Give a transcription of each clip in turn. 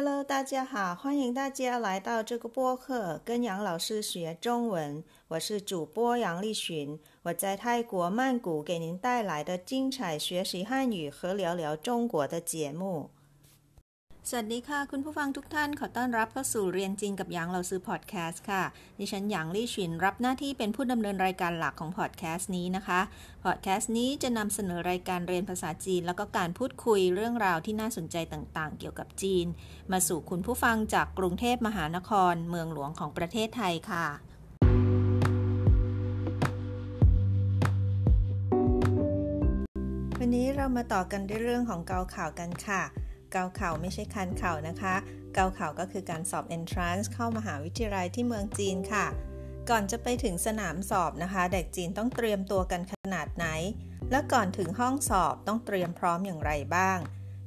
Hello，大家好，欢迎大家来到这个播客，跟杨老师学中文。我是主播杨丽寻，我在泰国曼谷给您带来的精彩学习汉语和聊聊中国的节目。สวัสดีค่ะ คุณผู้ฟังทุกท่านขอต้อนรับเข้าสู่เรียนจีนกับหยาง เราซื้อพอดแคสต์ค่ะ ดิฉันหยางลี่ฉินรับหน้าที่เป็นผู้ดำเนินรายการหลักของพอดแคสต์นี้นะคะพอดแคสต์นี้จะนำเสนอรายการเรียนภาษาจีน แล้วก็การพูดคุยเรื่องราวที่น่าสนใจต่างๆเกี่ยวกับจีน มาสู่คุณผู้ฟังจากกรุงเทพมหานครเมืองหลวงของประเทศไทยค่ะ วันนี้เรามาต่อกันด้วยเรื่องของเกาข่าวกันค่ะเกาเข่าไม่ใช่คันเข่านะคะ เกาเข่าก็คือการสอบ entrance เข้ามหาวิทยาลัยที่เมืองจีนค่ะ ก่อนจะไปถึงสนามสอบนะคะเด็กจีนต้องเตรียมตัวกันขนาดไหน และก่อนถึงห้องสอบต้องเตรียมพร้อมอย่างไรบ้าง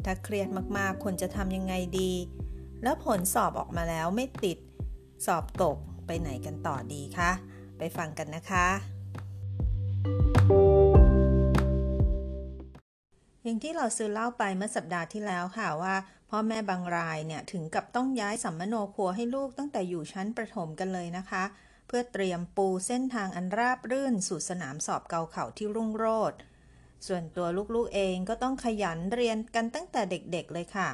ถ้าเครียดมากๆควรจะทำยังไงดี แล้วผลสอบออกมาแล้วไม่ติด สอบตกไปไหนกันต่อดีคะ ไปฟังกันนะคะ่างที่เราซื้อเล่าไปเมื่อสัปดาห์ที่แล้วค่ะว่าพ่อแม่บางรายเนี่ย ถึงกับต้องย้ายสัมมโนครัวให้ลูกตั้งแต่อยู่ชั้นประถมกันเลยนะคะ เพื่อเตรียมปูเส้นทางอันราบรื่น สู่สนามสอบเกาเข่าที่รุ่งโรจน์ส่วนตัวลูกๆเองก็ต้องขยันเรียนกันตั้งแต่เด็กๆเลยค่ะ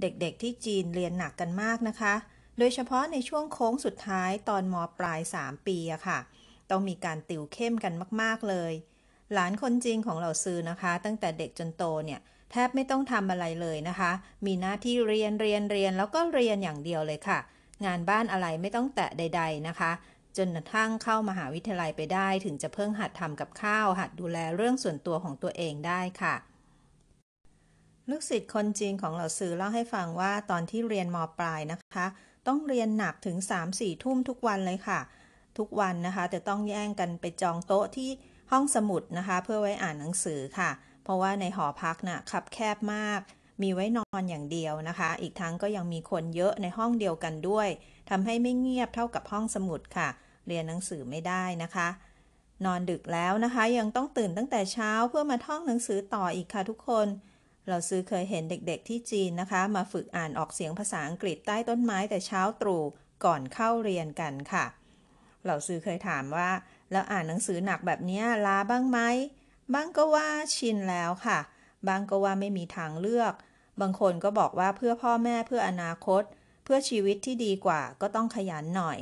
เด็กๆที่จีนเรียนหนักกันมากนะคะ โดยเฉพาะในช่วงโค้งสุดท้ายตอนมปลาย 3 ปีอะค่ะ ต้องมีการติวเข้มกันมากๆเลยหลานคนจริงของเหล่าซือนะคะ ตั้งแต่เด็กจนโตเนี่ยแทบไม่ต้องทำอะไรเลยนะคะ มีหน้าที่เรียนเรียนเรียนแล้วก็เรียนอย่างเดียวเลยค่ะ งานบ้านอะไรไม่ต้องแตะใด ๆนะคะ จนกระทั่งเข้ามาหาวิทยาลัยไปได้ถึงจะเพิ่งหัดทำกับข้าว หัดดูแลเรื่องส่วนตัวของตัวเองได้ค่ะลูกศิษย์คนจริงของเหล่าซือเล่าให้ฟังว่าตอนที่เรียนมปลายนะคะ ต้องเรียนหนักถึง 3-4ทุ่มทุกวันเลยค่ะ ทุกวันนะคะจะต้องแย่งกันไปจองโต๊ะที่ห้องสมุดนะคะเพื่อไว้อ่านหนังสือค่ะ เพราะว่าในหอพักนะ่ะคับแคบมาก มีไว้นอนอย่างเดียวนะคะ อีกทั้งก็ยังมีคนเยอะในห้องเดียวกันด้วยทำให้ไม่เงียบเท่ากับห้องสมุดค่ะ เรียนหนังสือไม่ได้นะคะ นอนดึกแล้วนะคะ ยังต้องตื่นตั้งแต่เช้าเพื่อมาท่องหนังสือต่ออีกค่ะทุกคนเราซื้อเคยเห็นเด็กๆ ที่จีนนะคะ มาฝึกอ่านออกเสียงภาษาอังกฤษใต้ต้นไม้แต่เช้าตรู่ก่อนเข้าเรียนกันค่ะเราซื้อเคยถามว่าแล้วอ่านหนังสือหนักแบบนี้ลาบ้างไหมบ้างก็ว่าชินแล้วค่ะ บางก็ว่าไม่มีทางเลือก บางคนก็บอกว่าเพื่อพ่อแม่เพื่ออนาคต เพื่อชีวิตที่ดีกว่าก็ต้องขยันหน่อย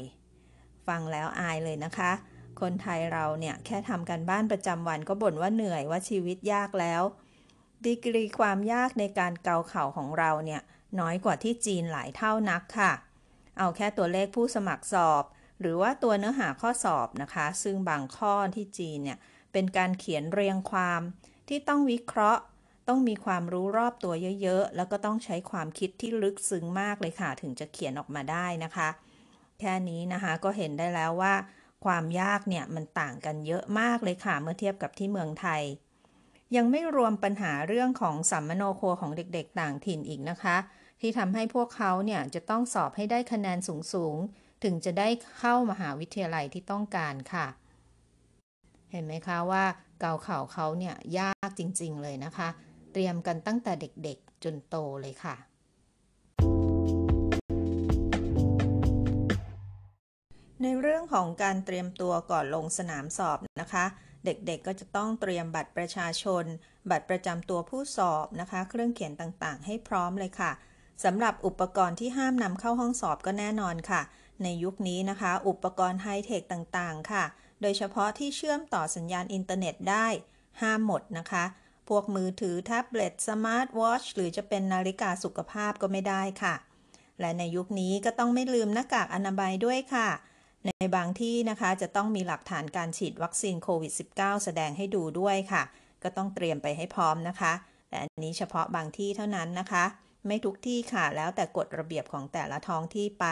ฟังแล้วอายเลยนะคะ คนไทยเราเนี่ยแค่ทำกันบ้านประจำวันก็บ่นว่าเหนื่อยว่าชีวิตยากแล้ว ดีกรีความยากในการเกาเข่าของเราเนี่ยน้อยกว่าที่จีนหลายเท่านักค่ะ เอาแค่ตัวเลขผู้สมัครสอบหรือว่าตัวเนื้อหาข้อสอบนะคะ ซึ่งบางข้อที่จีนเนี่ยเป็นการเขียนเรียงความที่ต้องวิเคราะห์ ต้องมีความรู้รอบตัวเยอะ ๆ แล้วก็ต้องใช้ความคิดที่ลึกซึ้งมากเลยค่ะ ถึงจะเขียนออกมาได้นะคะ แค่นี้นะคะก็เห็นได้แล้วว่า ความยากเนี่ยมันต่างกันเยอะมากเลยค่ะ เมื่อเทียบกับที่เมืองไทย ยังไม่รวมปัญหาเรื่องของสัมมโนโครของเด็กๆ ต่างถิ่นอีกนะคะ ที่ทำให้พวกเขาเนี่ยจะต้องสอบให้ได้คะแนนสูงๆถึงจะได้เข้ามหาวิทยาลัยที่ต้องการค่ะ เห็นไหมคะว่าเกาเข่าเขาเนี่ยยากจริง ๆ เลยนะคะ เตรียมกันตั้งแต่เด็ก ๆจนโตเลยค่ะ ในเรื่องของการเตรียมตัวก่อนลงสนามสอบนะคะ เด็ก ๆ ก็จะต้องเตรียมบัตรประชาชน บัตรประจำตัวผู้สอบนะคะ เครื่องเขียนต่างๆ ให้พร้อมเลยค่ะสำหรับอุปกรณ์ที่ห้ามนำเข้าห้องสอบก็แน่นอนค่ะในยุคนี้นะคะ อุปกรณ์ไฮเทคต่างๆค่ะ โดยเฉพาะที่เชื่อมต่อสัญญาณอินเทอร์เน็ตได้ ห้ามหมดนะคะ พวกมือถือ แท็บเล็ต สมาร์ทวอชหรือจะเป็นนาฬิกาสุขภาพก็ไม่ได้ค่ะ และในยุคนี้ก็ต้องไม่ลืมหน้ากากอนามัยด้วยค่ะ ในบางที่นะคะจะต้องมีหลักฐานการฉีดวัคซีนโควิด -19 แสดงให้ดูด้วยค่ะ ก็ต้องเตรียมไปให้พร้อมนะคะ แต่อันนี้เฉพาะบางที่เท่านั้นนะคะ ไม่ทุกที่ค่ะ แล้วแต่กฎระเบียบของแต่ละท้องที่ไป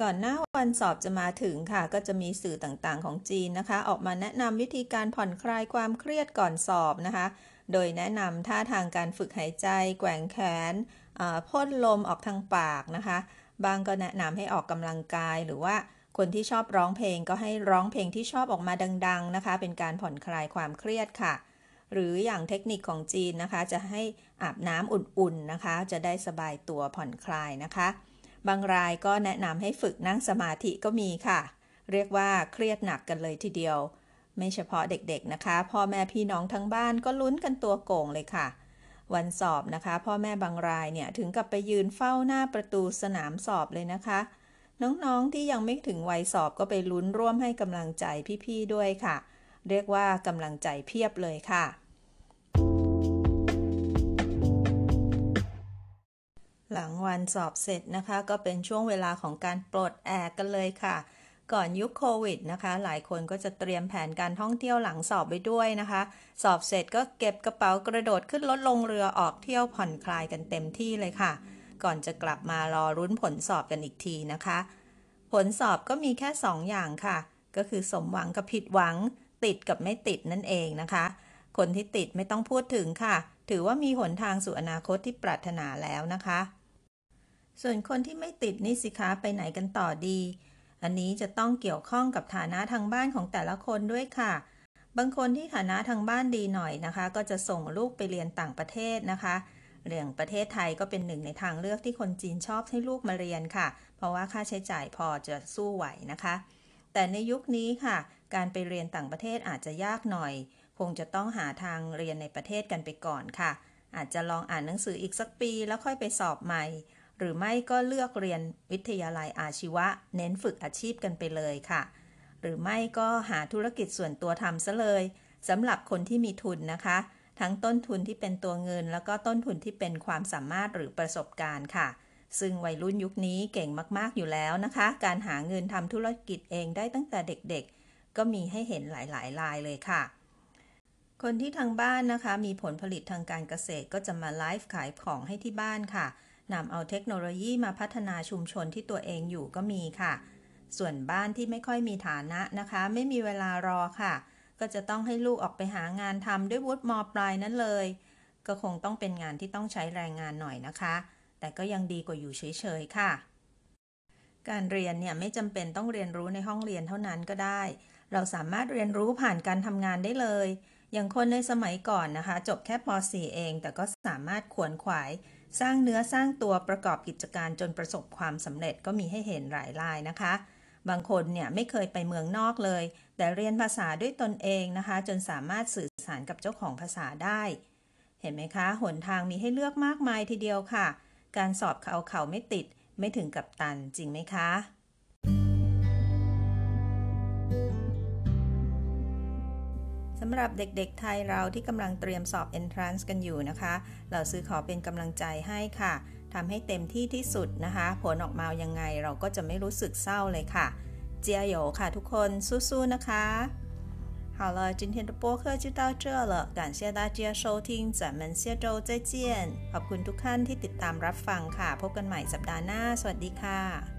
ก่อนหน้าวันสอบจะมาถึงค่ะ ก็จะมีสื่อต่างๆของจีนนะคะ ออกมาแนะนำวิธีการผ่อนคลายความเครียดก่อนสอบนะคะ โดยแนะนำท่าทางการฝึกหายใจ แกว่งแขนพ่นลมออกทางปากนะคะ บางก็แนะนำให้ออกกำลังกาย หรือว่าคนที่ชอบร้องเพลงก็ให้ร้องเพลงที่ชอบออกมาดัง ๆนะคะ เป็นการผ่อนคลายความเครียดค่ะ หรืออย่างเทคนิคของจีนนะคะ จะให้อาบน้ำอุ่นๆนะคะ จะได้สบายตัวผ่อนคลายนะคะบางรายก็แนะนำให้ฝึกนั่งสมาธิก็มีค่ะ เรียกว่าเครียดหนักกันเลยทีเดียว ไม่เฉพาะเด็กๆนะคะ พ่อแม่พี่น้องทั้งบ้านก็ลุ้นกันตัวโก่งเลยค่ะ วันสอบนะคะ พ่อแม่บางรายเนี่ยถึงกับไปยืนเฝ้าหน้าประตูสนามสอบเลยนะคะ น้องๆที่ยังไม่ถึงวัยสอบก็ไปลุ้นร่วมให้กำลังใจพี่ๆด้วยค่ะ เรียกว่ากำลังใจเพียบเลยค่ะหลังวันสอบเสร็จนะคะ ก็เป็นช่วงเวลาของการปลดแอกกันเลยค่ะก่อนยุคโควิดนะคะหลายคนก็จะเตรียมแผนการท่องเที่ยวหลังสอบไปด้วยนะคะ สอบเสร็จก็เก็บกระเป๋ากระโดดขึ้นรถลงเรือออกเที่ยวผ่อนคลายกันเต็มที่เลยค่ะ ก่อนจะกลับมารอรุ้นผลสอบกันอีกทีนะคะ ผลสอบก็มีแค่ 2 อย่างค่ะ ก็คือสมหวังกับผิดหวัง ติดกับไม่ติดนั่นเองนะคะคนที่ติดไม่ต้องพูดถึงค่ะ ถือว่ามีหนทางสู่อนาคตที่ปรารถนาแล้วนะคะส่วนคนที่ไม่ติดนี่สิคะไปไหนกันต่อดี อันนี้จะต้องเกี่ยวข้องกับฐานะทางบ้านของแต่ละคนด้วยค่ะ บางคนที่ฐานะทางบ้านดีหน่อยนะคะ ก็จะส่งลูกไปเรียนต่างประเทศนะคะ เรื่องประเทศไทยก็เป็นหนึ่งในทางเลือกที่คนจีนชอบให้ลูกมาเรียนค่ะ เพราะว่าค่าใช้จ่ายพอจะสู้ไหวนะคะ แต่ในยุคนี้ค่ะ การไปเรียนต่างประเทศอาจจะยากหน่อย คงจะต้องหาทางเรียนในประเทศกันไปก่อนค่ะ อาจจะลองอ่านหนังสืออีกสักปีแล้วค่อยไปสอบใหม่หรือไม่ก็เลือกเรียนวิทยาลัยอาชีวะ เน้นฝึกอาชีพกันไปเลยค่ะ หรือไม่ก็หาธุรกิจส่วนตัวทำซะเลยสำหรับคนที่มีทุนนะคะ ทั้งต้นทุนที่เป็นตัวเงิน แล้วก็ต้นทุนที่เป็นความสามารถหรือประสบการณ์ค่ะ ซึ่งวัยรุ่นยุคนี้เก่งมากๆอยู่แล้วนะคะ การหาเงินทำธุรกิจเองได้ตั้งแต่เด็กๆ ก็มีให้เห็นหลายๆลายเลยค่ะ คนที่ทางบ้านนะคะ มีผลผลิตทางการเกษตรก็จะมาไลฟ์ขายของให้ที่บ้านค่ะนำเอาเทคโนโลยีมาพัฒนาชุมชนที่ตัวเองอยู่ก็มีค่ะ ส่วนบ้านที่ไม่ค่อยมีฐานะนะคะไม่มีเวลารอค่ะ ก็จะต้องให้ลูกออกไปหางานทำด้วยวุฒิมปลายนั้นเลย ก็คงต้องเป็นงานที่ต้องใช้แรงงานหน่อยนะคะ แต่ก็ยังดีกว่าอยู่เฉยๆค่ะ การเรียนเนี่ยไม่จำเป็นต้องเรียนรู้ในห้องเรียนเท่านั้นก็ได้ เราสามารถเรียนรู้ผ่านการทำงานได้เลยอย่างคนในสมัยก่อนนะคะ จบแค่ป .4 เองแต่ก็สามารถขวนขวายสร้างเนื้อสร้างตัวประกอบกิจการจนประสบความสำเร็จก็มีให้เห็นหลายรายนะคะ บางคนเนี่ยไม่เคยไปเมืองนอกเลย แต่เรียนภาษาด้วยตนเองนะคะ จนสามารถสื่อสารกับเจ้าของภาษาได้ เห็นไหมคะ หนทางมีให้เลือกมากมายทีเดียวค่ะ การสอบเขาเขาไม่ติดไม่ถึงกับตันจริงไหมคะำหรับเด็ก ๆ ไทยเราที่กำลังเตรียมสอบ Entrance กันอยู่นะคะ เราซื้อขอเป็นกำลังใจให้ค่ะ ทำให้เต็มที่ที่สุดนะคะ ผลออกมายังไง เราก็จะไม่รู้สึกเศร้าเลยค่ะ เจียโยค่ะทุกคน สู้ๆนะคะ好了，今天的播客就到这了，感谢大家收听，咱们下周再见。ขอบคุณทุกท่านที่ติดตามรับฟังค่ะ พบกันใหม่สัปดาห์หน้า สวัสดีค่ะ